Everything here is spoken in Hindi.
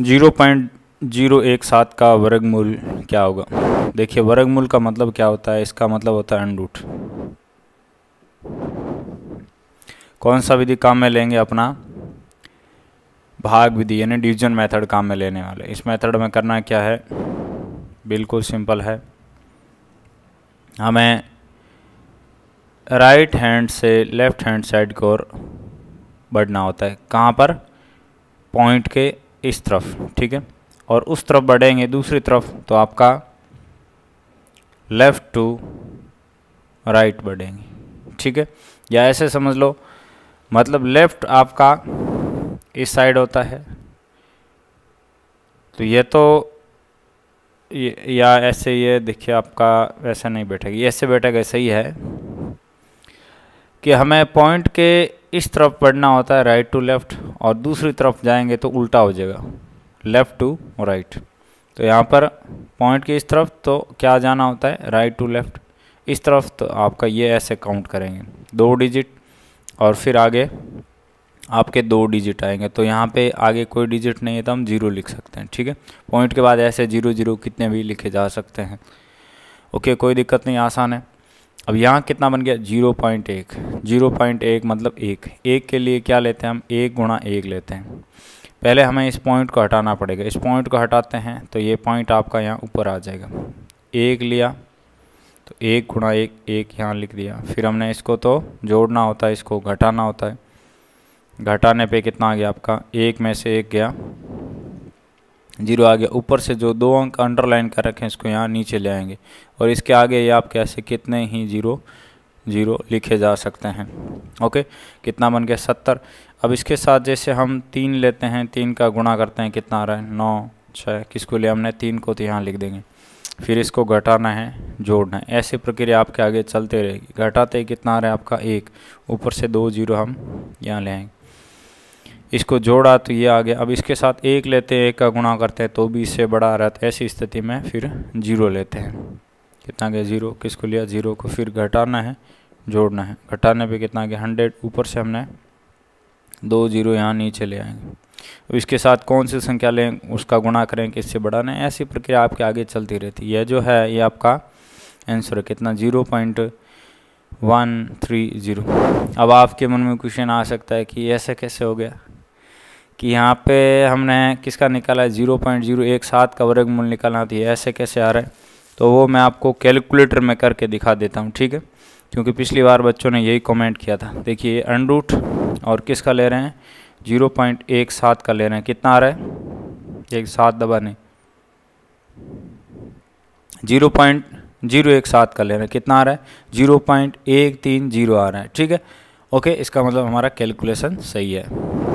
जीरो पॉइंट जीरो एक सात का वर्गमूल क्या होगा देखिए वर्गमूल का मतलब क्या होता है इसका मतलब होता है अनरूट कौन सा विधि काम में लेंगे अपना भाग विधि यानी डिवीजन मेथड काम में लेने वाले इस मेथड में करना क्या है बिल्कुल सिंपल है हमें राइट हैंड से लेफ्ट हैंड साइड की ओर बढ़ना होता है कहाँ पर पॉइंट के इस तरफ ठीक है और उस तरफ बढ़ेंगे दूसरी तरफ तो आपका लेफ़्ट टू राइट बढ़ेंगे ठीक है या ऐसे समझ लो मतलब लेफ़्ट आपका इस साइड होता है तो ये तो या ऐसे ये देखिए आपका वैसा नहीं बैठेगा ऐसे बैठेगा सही है कि हमें पॉइंट के इस तरफ पढ़ना होता है राइट टू लेफ़्ट और दूसरी तरफ जाएंगे तो उल्टा हो जाएगा लेफ़्ट टू राइट तो यहाँ पर पॉइंट की इस तरफ तो क्या जाना होता है राइट टू लेफ़्ट इस तरफ तो आपका ये ऐसे काउंट करेंगे दो डिजिट और फिर आगे आपके दो डिजिट आएंगे तो यहाँ पे आगे कोई डिजिट नहीं है तो हम जीरो लिख सकते हैं ठीक है पॉइंट के बाद ऐसे जीरो जीरो कितने भी लिखे जा सकते हैं ओके कोई दिक्कत नहीं आसान है अब यहाँ कितना बन गया जीरो पॉइंट एक जीरो पॉइंट एक मतलब एक एक के लिए क्या लेते हैं हम एक गुणा एक लेते हैं पहले हमें इस पॉइंट को हटाना पड़ेगा इस पॉइंट को हटाते हैं तो ये पॉइंट आपका यहाँ ऊपर आ जाएगा एक लिया तो एक गुणा एक एक यहाँ लिख दिया फिर हमने इसको तो जोड़ना होता है इसको घटाना होता है घटाने पे कितना आ गया आपका एक में से एक गया जीरो आ गया ऊपर से जो दो अंक अंडरलाइन कर रखे हैं इसको यहाँ नीचे ले आएंगे और इसके आगे ये आप कैसे कितने ही जीरो जीरो लिखे जा सकते हैं ओके कितना बन गया सत्तर अब इसके साथ जैसे हम तीन लेते हैं तीन का गुणा करते हैं कितना आ रहा है नौ छः किसको लिए हमने तीन को तो यहाँ लिख देंगे फिर इसको घटाना है जोड़ना है ऐसी प्रक्रिया आपके आगे चलते रहेगी घटाते कितना आ रहा है आपका एक ऊपर से दो जीरो हम यहाँ ले आएंगे इसको जोड़ा तो ये आ गया अब इसके साथ एक लेते हैं एक का गुणा करते हैं तो भी इससे बड़ा आ रहा था ऐसी स्थिति में फिर जीरो लेते हैं कितना गया जीरो किसको लिया जीरो को फिर घटाना है जोड़ना है घटाने पे कितना गया हंड्रेड ऊपर से हमने दो जीरो यहाँ नीचे ले आएंगे अब इसके साथ कौन सी संख्या लें उसका गुणा करें कि इससे है ऐसी प्रक्रिया आपके आगे चलती रहती है यह जो है ये आपका आंसर है कितना zero point one three zero अब आपके मन में क्वेश्चन आ सकता है कि ऐसा कैसे हो गया कि यहाँ पे हमने किसका निकाला है ज़ीरो पॉइंट जीरो एक सात का वर्ग मूल निकालना थी ऐसे कैसे आ रहा है तो वो मैं आपको कैलकुलेटर में करके दिखा देता हूँ ठीक है क्योंकि पिछली बार बच्चों ने यही कमेंट किया था देखिए अनरूट और किसका ले रहे हैं जीरो पॉइंट एक सात का ले रहे हैं कितना आ रहा है एक सात दबा नहीं जीरो पॉइंट जीरो एक सात का ले रहे हैं कितना आ रहा है जीरो पॉइंट एक तीन जीरो आ रहा है ठीक है ओके इसका मतलब हमारा कैलकुलेशन सही है